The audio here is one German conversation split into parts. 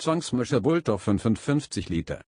Zwangsmischer Bulto 55 Liter.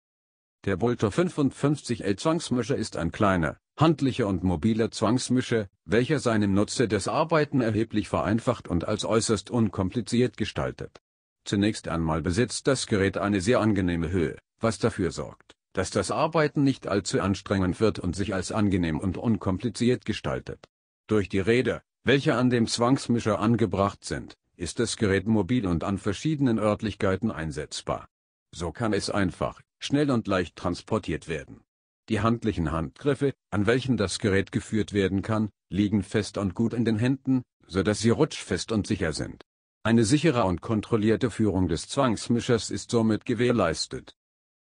Der Bulto 55L Zwangsmischer ist ein kleiner, handlicher und mobiler Zwangsmischer, welcher seinem Nutzer das Arbeiten erheblich vereinfacht und als äußerst unkompliziert gestaltet. Zunächst einmal besitzt das Gerät eine sehr angenehme Höhe, was dafür sorgt, dass das Arbeiten nicht allzu anstrengend wird und sich als angenehm und unkompliziert gestaltet. Durch die Räder, welche an dem Zwangsmischer angebracht sind, ist das Gerät mobil und an verschiedenen Örtlichkeiten einsetzbar. So kann es einfach, schnell und leicht transportiert werden. Die handlichen Handgriffe, an welchen das Gerät geführt werden kann, liegen fest und gut in den Händen, sodass sie rutschfest und sicher sind. Eine sichere und kontrollierte Führung des Zwangsmischers ist somit gewährleistet.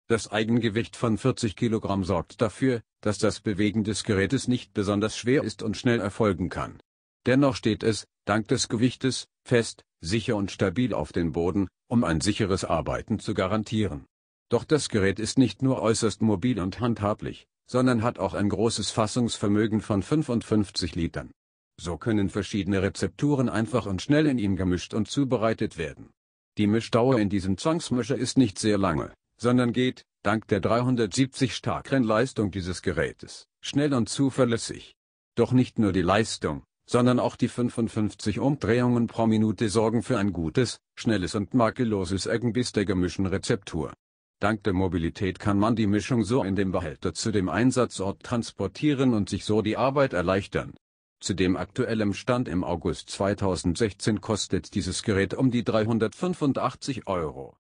Das Eigengewicht von 40 kg sorgt dafür, dass das Bewegen des Gerätes nicht besonders schwer ist und schnell erfolgen kann. Dennoch steht es, dank des Gewichtes, fest, sicher und stabil auf den Boden, um ein sicheres Arbeiten zu garantieren. Doch das Gerät ist nicht nur äußerst mobil und handhablich, sondern hat auch ein großes Fassungsvermögen von 55 Litern. So können verschiedene Rezepturen einfach und schnell in ihm gemischt und zubereitet werden. Die Mischdauer in diesem Zwangsmischer ist nicht sehr lange, sondern geht, dank der 370 starken Leistung dieses Gerätes, schnell und zuverlässig. Doch nicht nur die Leistung, sondern auch die 55 Umdrehungen pro Minute sorgen für ein gutes, schnelles und makelloses Ergebnis der gemischten Rezeptur. Dank der Mobilität kann man die Mischung so in dem Behälter zu dem Einsatzort transportieren und sich so die Arbeit erleichtern. Zu dem aktuellen Stand im August 2016 kostet dieses Gerät um die 385 Euro.